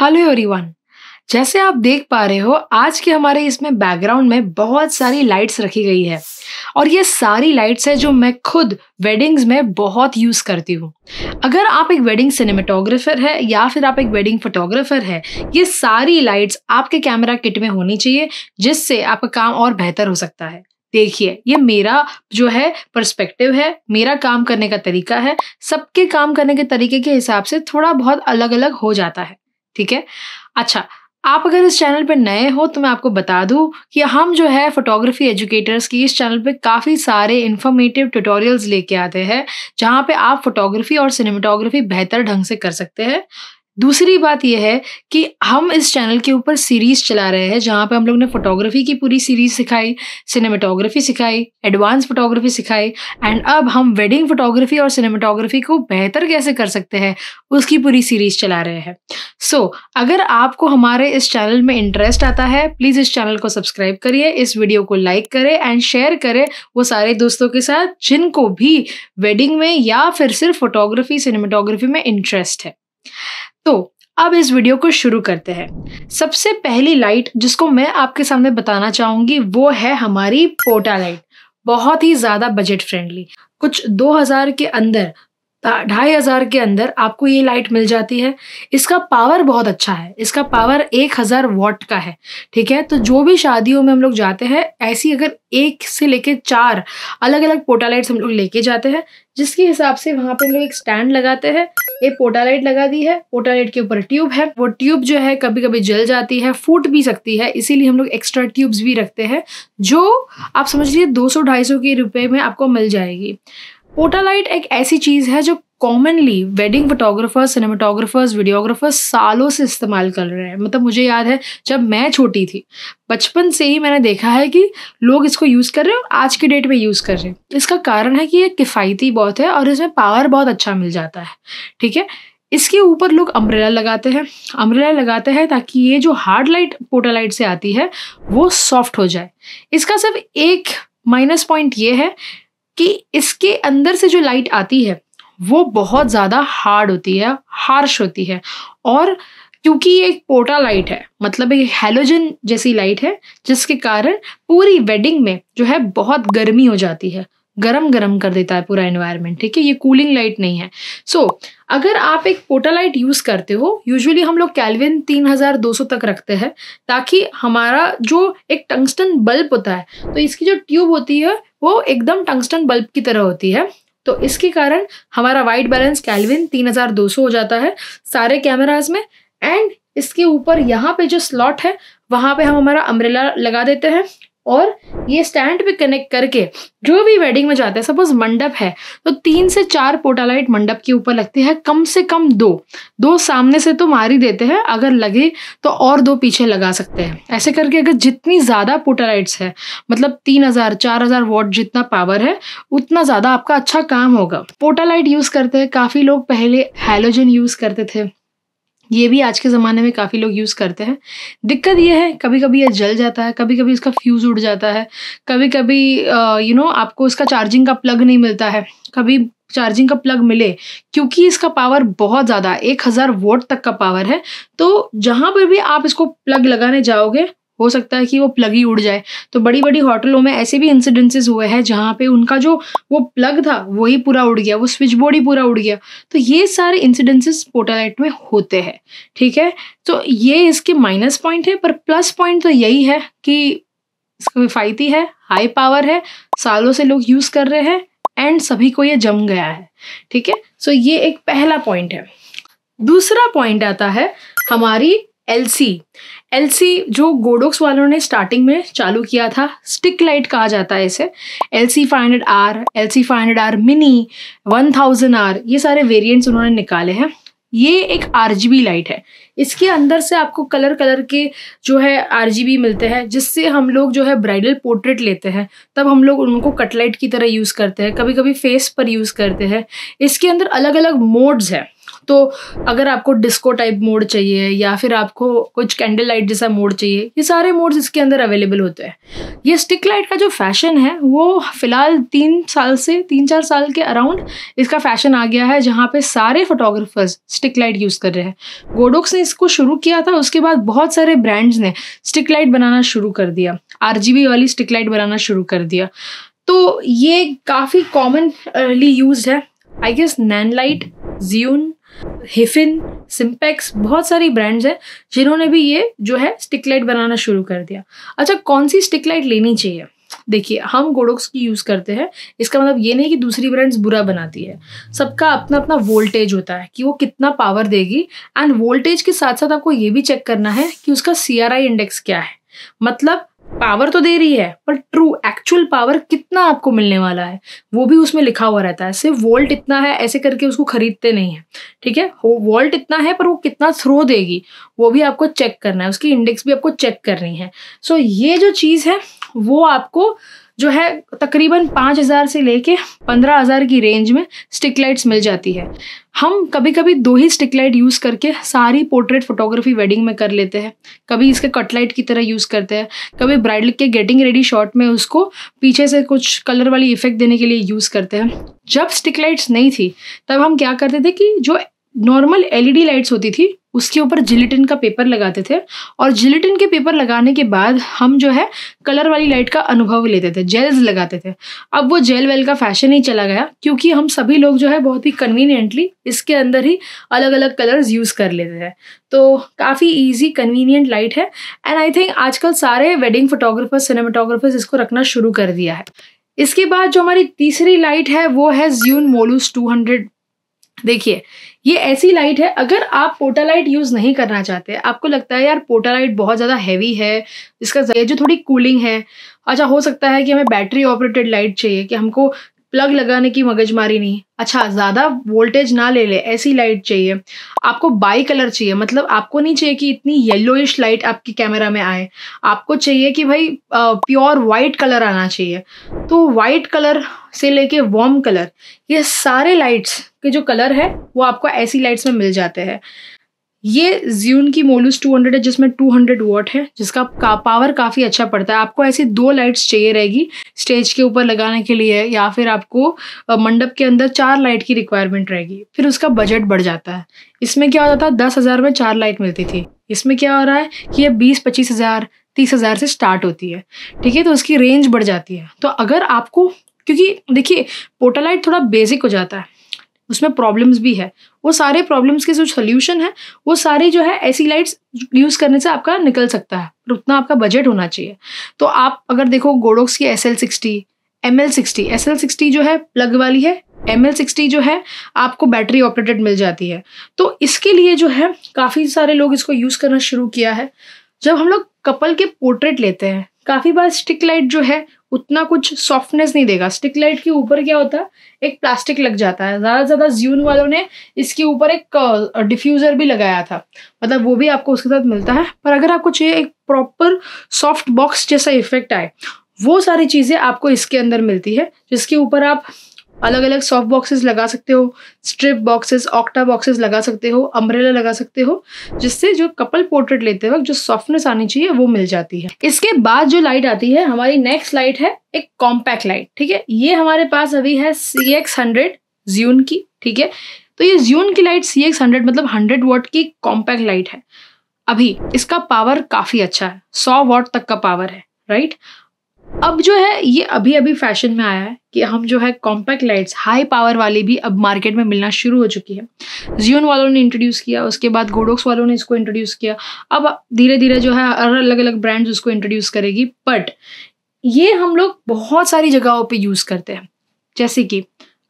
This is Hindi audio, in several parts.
हेलो एवरीवन जैसे आप देख पा रहे हो आज के हमारे इसमें बैकग्राउंड में बहुत सारी लाइट्स रखी गई है और ये सारी लाइट्स है जो मैं खुद वेडिंग्स में बहुत यूज़ करती हूँ अगर आप एक वेडिंग सिनेमाटोग्राफर है या फिर आप एक वेडिंग फोटोग्राफर है ये सारी लाइट्स आपके कैमरा किट में होनी चाहिए जिससे आपका काम और बेहतर हो सकता है देखिए ये मेरा जो है पर्सपेक्टिव है मेरा काम करने का तरीका है सबके काम करने के तरीके के हिसाब से थोड़ा बहुत अलग अलग हो जाता है ठीक है अच्छा आप अगर इस चैनल पर नए हो तो मैं आपको बता दूं कि हम जो है फोटोग्राफी एजुकेटर्स की इस चैनल पे काफ़ी सारे इन्फॉर्मेटिव ट्यूटोरियल्स लेके आते हैं जहाँ पे आप फोटोग्राफी और सिनेमाटोग्राफी बेहतर ढंग से कर सकते हैं दूसरी बात यह है कि हम इस चैनल के ऊपर सीरीज़ चला रहे हैं जहाँ पे हम लोग ने फोटोग्राफी की पूरी सीरीज़ सिखाई सिनेमाटोग्राफी सिखाई एडवांस फोटोग्राफी सिखाई एंड अब हम वेडिंग फोटोग्राफी और सिनेमाटोग्राफी को बेहतर कैसे कर सकते हैं उसकी पूरी सीरीज़ चला रहे हैं सो so, अगर आपको हमारे इस चैनल में इंटरेस्ट आता है प्लीज़ इस चैनल को सब्सक्राइब करिए इस वीडियो को लाइक करें एंड शेयर करें वो सारे दोस्तों के साथ जिनको भी वेडिंग में या फिर सिर्फ फोटोग्राफी सिनेमाटोग्राफी में इंटरेस्ट है तो अब इस वीडियो को शुरू करते हैं सबसे पहली लाइट जिसको मैं आपके सामने बताना चाहूंगी वो है हमारी पोटा लाइट बहुत ही ज़्यादा बजट फ्रेंडली कुछ 2000 के अंदर ढाई हज़ार के अंदर आपको ये लाइट मिल जाती है इसका पावर बहुत अच्छा है इसका पावर एक हज़ार वॉट का है ठीक है तो जो भी शादियों में हम लोग जाते हैं ऐसी अगर एक से लेके चार अलग अलग पोटा लाइट्स हम लोग लेके जाते हैं जिसके हिसाब से वहाँ पे हम लोग एक स्टैंड लगाते हैं एक पोटा लाइट लगा दी है पोटा लाइट के ऊपर ट्यूब है वो ट्यूब जो है कभी कभी जल जाती है फूट भी सकती है इसीलिए हम लोग एक्स्ट्रा ट्यूब्स भी रखते हैं जो आप समझ लीजिए ढाई सौ के रुपये में आपको मिल जाएगी पोटालाइट एक ऐसी चीज़ है जो commonly wedding photographers cinematographers videographers सालों से इस्तेमाल कर रहे हैं मतलब मुझे याद है जब मैं छोटी थी बचपन से ही मैंने देखा है कि लोग इसको यूज़ कर रहे हैं और आज के डेट में यूज़ कर रहे हैं इसका कारण है कि ये किफ़ायती बहुत है और इसमें पावर बहुत अच्छा मिल जाता है ठीक है इसके ऊपर लोग अम्ब्रेला लगाते हैं अम्ब्रेला लगाते हैं ताकि ये जो हार्ड लाइट पोटालाइट से आती है वो सॉफ्ट हो जाए इसका सिर्फ एक माइनस पॉइंट ये है कि इसके अंदर से जो लाइट आती है वो बहुत ज़्यादा हार्ड होती है हार्श होती है और क्योंकि ये एक पोटा लाइट है मतलब एक हेलोजन जैसी लाइट है जिसके कारण पूरी वेडिंग में जो है बहुत गर्मी हो जाती है गरम गरम कर देता है पूरा एनवायरनमेंट ठीक है ये कूलिंग लाइट नहीं है सो so, अगर आप एक पोटा लाइट यूज़ करते हो यूजुअली हम लोग कैलविन 3200 तक रखते हैं ताकि हमारा जो एक टंगस्टन बल्ब होता है तो इसकी जो ट्यूब होती है वो एकदम टंगस्टन बल्ब की तरह होती है तो इसके कारण हमारा वाइट बैलेंस कैलविन 3200 हो जाता है सारे कैमराज में एंड इसके ऊपर यहाँ पे जो स्लॉट है वहाँ पे हम हमारा अम्ब्रेला लगा देते हैं और ये स्टैंड पे कनेक्ट करके जो भी वेडिंग में जाते हैं सपोज मंडप है तो तीन से चार पोटालाइट मंडप के ऊपर लगते हैं कम से कम दो दो सामने से तो मार ही देते हैं अगर लगे तो और दो पीछे लगा सकते हैं ऐसे करके अगर जितनी ज़्यादा पोटालाइट्स है मतलब तीन हज़ार चार हज़ार वॉट जितना पावर है उतना ज़्यादा आपका अच्छा काम होगा पोटालाइट यूज़ करते हैं काफ़ी लोग पहले हेलोजन यूज़ करते थे ये भी आज के ज़माने में काफ़ी लोग यूज़ करते हैं दिक्कत ये है कभी कभी ये जल जाता है कभी कभी इसका फ्यूज़ उड़ जाता है कभी कभी यू नो आपको इसका चार्जिंग का प्लग नहीं मिलता है कभी चार्जिंग का प्लग मिले क्योंकि इसका पावर बहुत ज़्यादा एक हज़ार वोट तक का पावर है तो जहाँ पर भी आप इसको प्लग लगाने जाओगे हो सकता है कि वो प्लग ही उड़ जाए तो बड़ी बड़ी होटलों में ऐसे भी इंसिडेंसेस हुए हैं जहाँ पे उनका जो वो प्लग था वही पूरा उड़ गया वो स्विच बोर्ड ही पूरा उड़ गया तो ये सारे इंसिडेंसेस पोटालाइट में होते हैं ठीक है तो ये इसके माइनस पॉइंट है पर प्लस पॉइंट तो यही है कि इसका किफ़ायती है हाई पावर है सालों से लोग यूज़ कर रहे हैं एंड सभी को ये जम गया है ठीक है सो ये एक पहला पॉइंट है दूसरा पॉइंट आता है हमारी एल सी एलसी जो गोडोक्स वालों ने स्टार्टिंग में चालू किया था स्टिक लाइट कहा जाता है इसे L C five hundred R L C five hundred R mini one thousand R ये सारे वेरिएंट्स उन्होंने निकाले हैं ये एक आर लाइट है इसके अंदर से आपको कलर कलर के जो है आर मिलते हैं जिससे हम लोग जो है ब्राइडल पोर्ट्रेट लेते हैं तब हम लोग उनको कटलाइट की तरह यूज़ करते हैं कभी कभी फेस पर यूज़ करते हैं इसके अंदर अलग अलग मोड्स हैं तो अगर आपको डिस्को टाइप मोड चाहिए या फिर आपको कुछ कैंडल लाइट जैसा मोड चाहिए ये सारे मोड्स इसके अंदर अवेलेबल होते हैं ये स्टिक लाइट का जो फैशन है वो फ़िलहाल तीन साल से तीन चार साल के अराउंड इसका फैशन आ गया है जहाँ पे सारे फोटोग्राफर्स स्टिक लाइट यूज़ कर रहे हैं गोडोक्स ने इसको शुरू किया था उसके बाद बहुत सारे ब्रांड्स ने स्टिक लाइट बनाना शुरू कर दिया आर वाली स्टिक लाइट बनाना शुरू कर दिया तो ये काफ़ी कॉमनली यूज है I guess Nanlite Zhiyun हिफिन सिम्पेक्स बहुत सारी ब्रांड्स हैं जिन्होंने भी ये जो है स्टिक लाइट बनाना शुरू कर दिया अच्छा कौन सी स्टिक लाइट लेनी चाहिए देखिए हम गोडोक्स की यूज़ करते हैं इसका मतलब ये नहीं कि दूसरी ब्रांड्स बुरा बनाती है सबका अपना अपना वोल्टेज होता है कि वो कितना पावर देगी एंड वोल्टेज के साथ साथ आपको ये भी चेक करना है कि उसका सी इंडेक्स क्या है मतलब पावर तो दे रही है पर ट्रू एक्चुअल पावर कितना आपको मिलने वाला है वो भी उसमें लिखा हुआ रहता है सिर्फ वोल्ट इतना है ऐसे करके उसको खरीदते नहीं है ठीक है वोल्ट इतना है पर वो कितना थ्रो देगी वो भी आपको चेक करना है उसकी इंडेक्स भी आपको चेक करनी है सो so, ये जो चीज़ है वो आपको जो है तकरीबन पाँच हज़ार से लेके पंद्रह हज़ार की रेंज में स्टिक लाइट्स मिल जाती है हम कभी कभी दो ही स्टिक लाइट यूज़ करके सारी पोर्ट्रेट फोटोग्राफी वेडिंग में कर लेते हैं कभी इसके कट लाइट की तरह यूज़ करते हैं कभी ब्राइडल के गेटिंग रेडी शॉट में उसको पीछे से कुछ कलर वाली इफेक्ट देने के लिए यूज़ करते हैं जब स्टिक लाइट्स नहीं थी तब हम क्या करते थे कि जो नॉर्मल एलईडी लाइट्स होती थी उसके ऊपर जिलेटिन का पेपर लगाते थे और जिलेटिन के पेपर लगाने के बाद हम जो है कलर वाली लाइट का अनुभव लेते थे जेल्स लगाते थे अब वो जेल वेल का फैशन ही चला गया क्योंकि हम सभी लोग जो है बहुत ही कन्वीनियंटली इसके अंदर ही अलग अलग कलर्स यूज़ कर लेते थे तो काफ़ी ईजी कन्वीनियंट लाइट है एंड आई थिंक आजकल सारे वेडिंग फोटोग्राफर्स सिनेमाटोग्राफर्स इसको रखना शुरू कर दिया है इसके बाद जो हमारी तीसरी लाइट है वो है ज्यून मोलूस टू देखिए ये ऐसी लाइट है अगर आप पोटा लाइट यूज़ नहीं करना चाहते आपको लगता है यार पोटा लाइट बहुत ज़्यादा हैवी है इसका जो थोड़ी कूलिंग है अच्छा हो सकता है कि हमें बैटरी ऑपरेटेड लाइट चाहिए कि हमको प्लग लगाने की मगजमारी नहीं अच्छा ज़्यादा वोल्टेज ना ले ले ऐसी लाइट चाहिए आपको बाई कलर चाहिए मतलब आपको नहीं चाहिए कि इतनी येलोइश लाइट आपके कैमरा में आए आपको चाहिए कि भाई प्योर वाइट कलर आना चाहिए तो वाइट कलर से लेके वार्म कलर ये सारे लाइट्स के जो कलर है वो आपको ऐसी लाइट्स में मिल जाते हैं ये ज्यून की मोलूस 200 है जिसमें 200 वॉट है जिसका का, पावर काफ़ी अच्छा पड़ता है आपको ऐसी दो लाइट्स चाहिए रहेगी स्टेज के ऊपर लगाने के लिए या फिर आपको मंडप के अंदर चार लाइट की रिक्वायरमेंट रहेगी फिर उसका बजट बढ़ जाता है इसमें क्या होता था दस हज़ार में चार लाइट मिलती थी इसमें क्या हो रहा है कि यह बीस पच्चीस हज़ार तीस हज़ार से स्टार्ट होती है ठीक है तो उसकी रेंज बढ़ जाती है तो अगर आपको क्योंकि देखिए पोटालाइट थोड़ा बेसिक हो जाता है उसमें प्रॉब्लम्स भी है वो सारे प्रॉब्लम्स के जो सोल्यूशन है वो सारे जो है ऐसी लाइट्स यूज़ करने से आपका निकल सकता है पर उतना आपका बजट होना चाहिए तो आप अगर देखो गोडोक्स की S L sixty M L sixty S L sixty जो है प्लग वाली है एम एल सिक्सटी जो है आपको बैटरी ऑपरेटेड मिल जाती है तो इसके लिए जो है काफ़ी सारे लोग इसको यूज़ करना शुरू किया है जब हम लोग कपल के पोर्ट्रेट लेते हैं काफ़ी बार स्टिक लाइट जो है उतना कुछ सॉफ्टनेस नहीं देगा स्टिक लाइट के ऊपर क्या होता है एक प्लास्टिक लग जाता है ज़्यादा से ज़्यादा ज्यून वालों ने इसके ऊपर एक डिफ्यूज़र भी लगाया था मतलब वो भी आपको उसके साथ मिलता है पर अगर आपको चाहिए एक प्रॉपर सॉफ्ट बॉक्स जैसा इफेक्ट आए वो सारी चीज़ें आपको इसके अंदर मिलती है जिसके ऊपर आप अलग अलग सॉफ्ट बॉक्सेस लगा सकते हो स्ट्रिप बॉक्सेस ऑक्टा बॉक्सेस लगा सकते हो अम्ब्रेला लगा सकते हो जिससे जो कपल पोर्ट्रेट लेते वक्त जो सॉफ्टनेस आनी चाहिए वो मिल जाती है इसके बाद जो लाइट आती है हमारी नेक्स्ट लाइट है एक कॉम्पैक्ट लाइट ठीक है ये हमारे पास अभी है सी एक्स हंड्रेड ज्यून की ठीक है तो ये ज्यून की लाइट सी एक्स हंड्रेड मतलब हंड्रेड वॉट की कॉम्पैक्ट लाइट है अभी इसका पावर काफ़ी अच्छा है सौ वॉट तक का पावर है राइट अब जो है ये अभी अभी फैशन में आया है कि हम जो है कॉम्पैक्ट लाइट्स हाई पावर वाली भी अब मार्केट में मिलना शुरू हो चुकी है जियोन वालों ने इंट्रोड्यूस किया उसके बाद गोडोक्स वालों ने इसको इंट्रोड्यूस किया अब धीरे धीरे जो है अलग अलग ब्रांड्स उसको इंट्रोड्यूस करेगी बट ये हम लोग बहुत सारी जगहों पर यूज़ करते हैं जैसे कि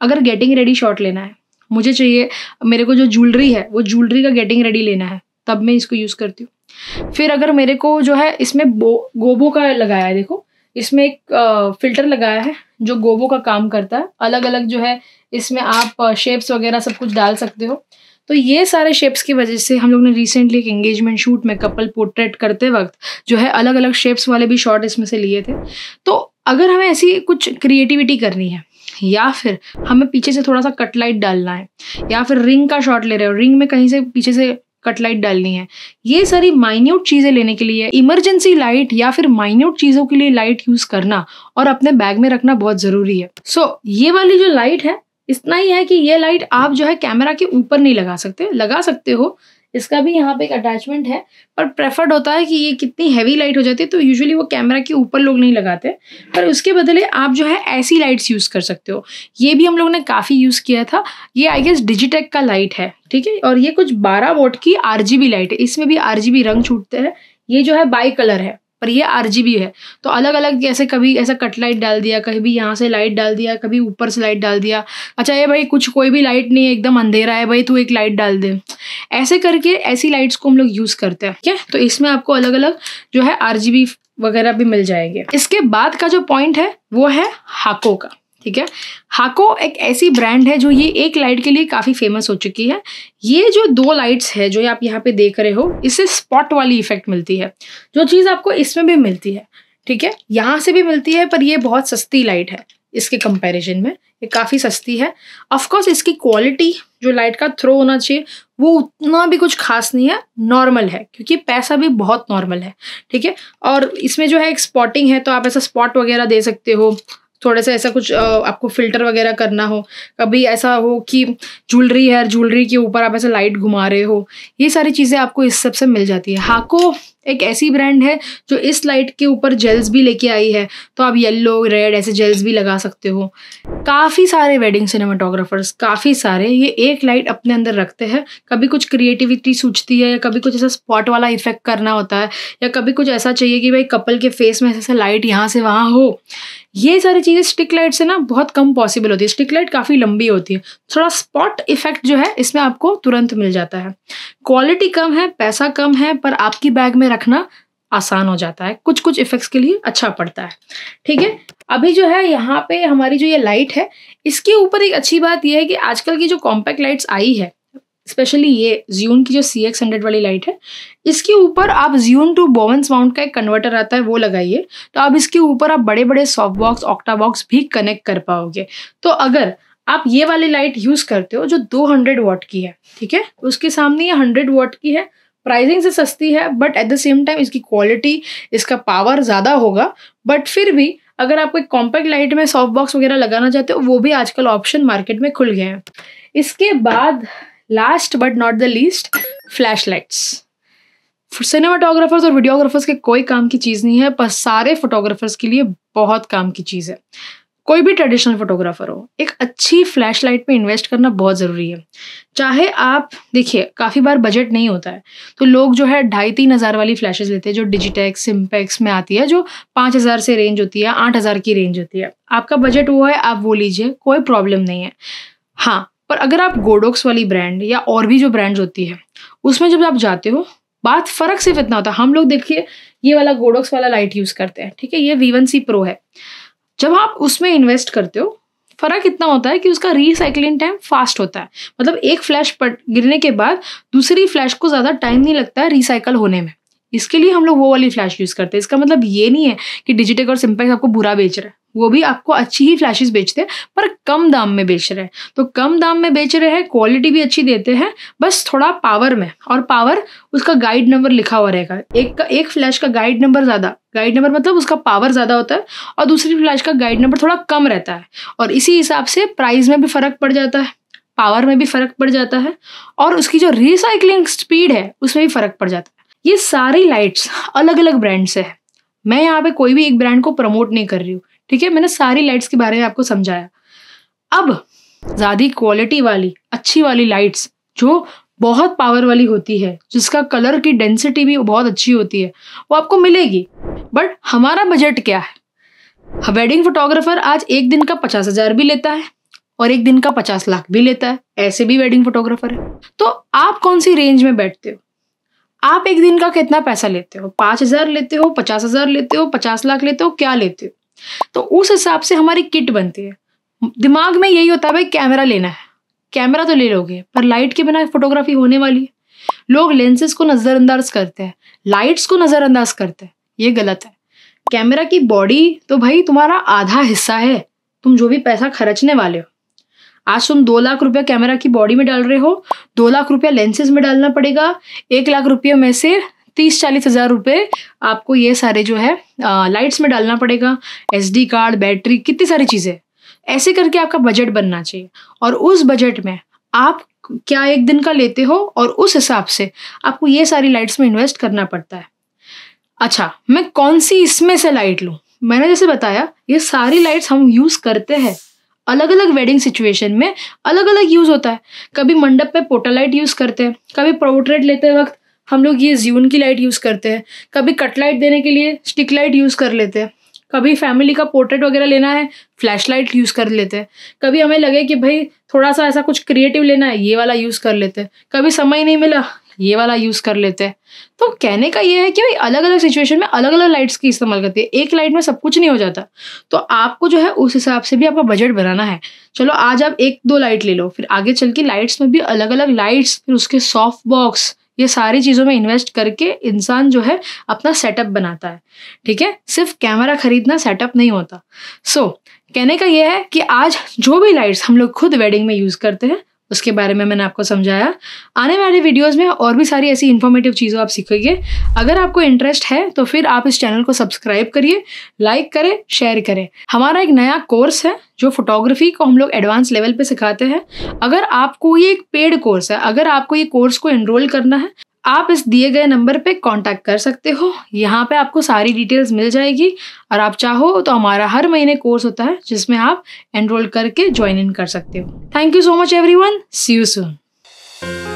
अगर गेटिंग रेडी शॉट लेना है मुझे चाहिए मेरे को जो ज्वेलरी है वो ज्वेलरी का गेटिंग रेडी लेना है तब मैं इसको यूज़ करती हूँ फिर अगर मेरे को जो है इसमें बो गोबो का लगाया है देखो इसमें एक फ़िल्टर लगाया है जो गोबो का काम करता है अलग अलग जो है इसमें आप शेप्स वगैरह सब कुछ डाल सकते हो तो ये सारे शेप्स की वजह से हम लोग ने रिसेंटली एक एंगेजमेंट शूट में कपल पोर्ट्रेट करते वक्त जो है अलग अलग शेप्स वाले भी शॉट इसमें से लिए थे तो अगर हमें ऐसी कुछ क्रिएटिविटी करनी है या फिर हमें पीछे से थोड़ा सा कटलाइट डालना है या फिर रिंग का शॉट ले रहे हो रिंग में कहीं से पीछे से कटलाइट डालनी है ये सारी माइन्यूट चीज़ें लेने के लिए इमरजेंसी लाइट या फिर माइन्यूट चीज़ों के लिए लाइट यूज़ करना और अपने बैग में रखना बहुत ज़रूरी है सो so, ये वाली जो लाइट है इतना ही है कि ये लाइट आप जो है कैमरा के ऊपर नहीं लगा सकते लगा सकते हो इसका भी यहाँ पे एक अटैचमेंट है पर प्रेफर्ड होता है कि ये कितनी हैवी लाइट हो जाती है तो यूजुअली वो कैमरा के ऊपर लोग नहीं लगाते पर उसके बदले आप जो है ऐसी लाइट्स यूज़ कर सकते हो ये भी हम लोग ने काफ़ी यूज़ किया था ये आई गेस डिजिटेक का लाइट है ठीक है और ये कुछ बारह वोट की आर लाइट है इसमें भी आर रंग छूटते हैं ये जो है बाई कलर है पर ये आर है तो अलग अलग जैसे कभी ऐसा कट लाइट डाल दिया कभी यहाँ से लाइट डाल दिया कभी ऊपर से लाइट डाल दिया अच्छा ये भाई कुछ कोई भी लाइट नहीं है एकदम अंधेरा है भाई तू एक लाइट डाल दे ऐसे करके ऐसी लाइट्स को हम लोग यूज़ करते हैं ठीक है तो इसमें आपको अलग अलग जो है आर वगैरह भी मिल जाएंगे इसके बाद का जो पॉइंट है वो है हाको का ठीक है हाको एक ऐसी ब्रांड है जो ये एक लाइट के लिए काफ़ी फेमस हो चुकी है ये जो दो लाइट्स है जो आप यहाँ पे देख रहे हो इससे स्पॉट वाली इफेक्ट मिलती है जो चीज़ आपको इसमें भी मिलती है ठीक है यहाँ से भी मिलती है पर ये बहुत सस्ती लाइट है इसके कंपैरिजन में ये काफ़ी सस्ती है ऑफकोर्स इसकी क्वालिटी जो लाइट का थ्रो होना चाहिए वो उतना भी कुछ खास नहीं है नॉर्मल है क्योंकि पैसा भी बहुत नॉर्मल है ठीक है और इसमें जो है एक स्पॉटिंग है तो आप ऐसा स्पॉट वगैरह दे सकते हो थोड़ा सा ऐसा कुछ आपको फिल्टर वगैरह करना हो कभी ऐसा हो कि ज्वेलरी है ज्वेलरी के ऊपर आप ऐसे लाइट घुमा रहे हो ये सारी चीज़ें आपको इस सब से मिल जाती है हाको एक ऐसी ब्रांड है जो इस लाइट के ऊपर जेल्स भी लेके आई है तो आप येलो रेड ऐसे जेल्स भी लगा सकते हो काफ़ी सारे वेडिंग सिनेमाटोग्राफर्स काफ़ी सारे ये एक लाइट अपने अंदर रखते हैं कभी कुछ क्रिएटिविटी सूझती है या कभी कुछ ऐसा स्पॉट वाला इफेक्ट करना होता है या कभी कुछ ऐसा चाहिए कि भाई कपल के फेस में ऐसा लाइट यहाँ से वहाँ हो ये सारी चीज़ें स्टिक लाइट से ना बहुत कम पॉसिबल होती है स्टिक लाइट काफ़ी लंबी होती है थोड़ा स्पॉट इफेक्ट जो है इसमें आपको तुरंत मिल जाता है क्वालिटी कम है पैसा कम है पर आपकी बैग में रखना आसान हो जाता है कुछ कुछ इफेक्ट्स के लिए अच्छा पड़ता है ठीक है अभी जो है यहाँ पे हमारी जो ये लाइट है इसके ऊपर एक अच्छी बात यह है कि आजकल की जो कॉम्पैक्ट लाइट्स आई है स्पेशली ये जियोन की जो सी एक्स हंड्रेड वाली लाइट है इसके ऊपर आप जियोन टू बोवेंस माउंट का एक कन्वर्टर आता है वो लगाइए तो आप इसके ऊपर आप बड़े बड़े सॉफ्ट बॉक्स ऑक्टा बॉक्स भी कनेक्ट कर पाओगे तो अगर आप ये वाली लाइट यूज़ करते हो जो 200 वॉट की है ठीक है उसके सामने ये 100 वॉट की है प्राइसिंग से सस्ती है but at the same time इसकी क्वालिटी इसका पावर ज़्यादा होगा बट फिर भी अगर आप कोई कॉम्पैक्ट लाइट में सॉफ्ट बॉक्स वगैरह लगाना चाहते हो वो भी आजकल ऑप्शन मार्केट में खुल गए हैं इसके बाद last but not the least flash lights cinematographers और वीडियोग्राफर्स के कोई काम की चीज़ नहीं है पर सारे फोटोग्राफर्स के लिए बहुत काम की चीज़ है कोई भी ट्रेडिशनल फोटोग्राफर हो एक अच्छी फ्लैश लाइट पर इन्वेस्ट करना बहुत ज़रूरी है चाहे आप देखिए काफ़ी बार बजट नहीं होता है तो लोग जो है ढाई तीन हज़ार वाली फ्लैशेज लेते हैं जो डिजिटेक्स सिम्पेक्स में आती है जो पाँच हज़ार से रेंज होती है आठ हज़ार की रेंज होती है आपका बजट वो है आप वो लीजिए कोई प्रॉब्लम नहीं है हाँ पर अगर आप गोडोक्स वाली ब्रांड या और भी जो ब्रांड्स होती है उसमें जब आप जाते हो बात फ़र्क सिर्फ इतना होता है हम लोग देखिए ये वाला गोडोक्स वाला लाइट यूज़ करते हैं ठीक है ये वी वन सी प्रो है जब आप उसमें इन्वेस्ट करते हो फ़र्क इतना होता है कि उसका रिसाइकलिंग टाइम फास्ट होता है मतलब एक फ्लैश पट गिरने के बाद दूसरी फ्लैश को ज़्यादा टाइम नहीं लगता है रिसाइकल होने में इसके लिए हम लोग वो वाली फ्लैश यूज़ करते हैं इसका मतलब ये नहीं है कि डिजिटेक और सिंपेक्स आपको बुरा बेच रहा है वो भी आपको अच्छी ही फ्लैशेस बेचते हैं पर कम दाम में बेच रहे हैं तो कम दाम में बेच रहे हैं क्वालिटी भी अच्छी देते हैं बस थोड़ा पावर में और पावर उसका गाइड नंबर लिखा हुआ रहेगा एक का एक फ्लैश का गाइड नंबर ज़्यादा गाइड नंबर मतलब उसका पावर ज़्यादा होता है और दूसरी फ्लैश का गाइड नंबर थोड़ा कम रहता है और इसी हिसाब से प्राइस में भी फ़र्क पड़ जाता है पावर में भी फ़र्क पड़ जाता है और उसकी जो रिसाइकलिंग स्पीड है उसमें भी फ़र्क पड़ जाता है ये सारी लाइट्स अलग अलग ब्रांड से है मैं यहाँ पे कोई भी एक ब्रांड को प्रमोट नहीं कर रही हूँ ठीक है मैंने सारी लाइट्स के बारे में आपको समझाया अब ज़्यादा क्वालिटी वाली अच्छी वाली लाइट्स जो बहुत पावर वाली होती है जिसका कलर की डेंसिटी भी बहुत अच्छी होती है वो आपको मिलेगी बट हमारा बजट क्या है वेडिंग फोटोग्राफर आज एक दिन का पचास हज़ार भी लेता है और एक दिन का पचास लाख भी लेता है ऐसे भी वेडिंग फोटोग्राफर है तो आप कौन सी रेंज में बैठते हो आप एक दिन का कितना पैसा लेते हो पाँच हज़ार लेते हो पचास हज़ार लेते हो पचास लाख लेते हो क्या लेते हो तो उस हिसाब से हमारी किट बनती है दिमाग में यही होता है भाई कैमरा लेना है कैमरा तो ले लोगे पर लाइट के बिना फोटोग्राफी होने वाली है लोग लेंसेज को नज़रअंदाज करते हैं लाइट्स को नज़रअंदाज करते हैं ये गलत है कैमरा की बॉडी तो भाई तुम्हारा आधा हिस्सा है तुम जो भी पैसा खर्चने वाले हो आज तुम दो लाख रुपया कैमरा की बॉडी में डाल रहे हो दो लाख रुपया लेंसेज में डालना पड़ेगा एक लाख रुपये में से तीस चालीस हज़ार रुपये आपको ये सारे जो है लाइट्स में डालना पड़ेगा एस कार्ड बैटरी कितनी सारी चीज़ें ऐसे करके आपका बजट बनना चाहिए और उस बजट में आप क्या एक दिन का लेते हो और उस हिसाब से आपको ये सारी लाइट्स में इन्वेस्ट करना पड़ता है अच्छा मैं कौन सी इसमें से लाइट लूँ मैंने जैसे बताया ये सारी लाइट्स हम यूज़ करते हैं अलग अलग वेडिंग सिचुएशन में अलग अलग यूज़ होता है कभी मंडप पे पोटा लाइट यूज़ करते हैं कभी पोर्ट्रेट लेते वक्त हम लोग ये ज्यून की लाइट यूज़ करते हैं कभी कट लाइट देने के लिए स्टिक लाइट यूज़ कर लेते हैं कभी फैमिली का पोर्ट्रेट वगैरह लेना है फ्लैश लाइट यूज़ कर लेते हैं कभी हमें लगे कि भाई थोड़ा सा ऐसा कुछ क्रिएटिव लेना है ये वाला यूज़ कर लेते हैं कभी समय नहीं मिला ये वाला यूज़ कर लेते हैं तो कहने का ये है कि भाई अलग अलग सिचुएशन में अलग अलग लाइट्स की इस्तेमाल करती है एक लाइट में सब कुछ नहीं हो जाता तो आपको जो है उस हिसाब से भी आपका बजट बनाना है चलो आज आप एक दो लाइट ले लो फिर आगे चल के लाइट्स में भी अलग अलग लाइट्स फिर उसके सॉफ्ट बॉक्स ये सारी चीज़ों में इन्वेस्ट करके इंसान जो है अपना सेटअप बनाता है ठीक है सिर्फ कैमरा खरीदना सेटअप नहीं होता सो so, कहने का ये है कि आज जो भी लाइट्स हम लोग खुद वेडिंग में यूज़ करते हैं उसके बारे में मैंने आपको समझाया आने वाले वीडियोज़ में और भी सारी ऐसी इन्फॉर्मेटिव चीज़ों आप सीखोगे अगर आपको इंटरेस्ट है तो फिर आप इस चैनल को सब्सक्राइब करिए लाइक करें शेयर करें हमारा एक नया कोर्स है जो फोटोग्राफी को हम लोग एडवांस लेवल पे सिखाते हैं अगर आपको ये एक पेड कोर्स है अगर आपको ये कोर्स को एनरोल करना है आप इस दिए गए नंबर पे कांटेक्ट कर सकते हो यहाँ पे आपको सारी डिटेल्स मिल जाएगी और आप चाहो तो हमारा हर महीने कोर्स होता है जिसमें आप एनरोल करके ज्वाइन इन कर सकते हो thank you so much everyone see you soon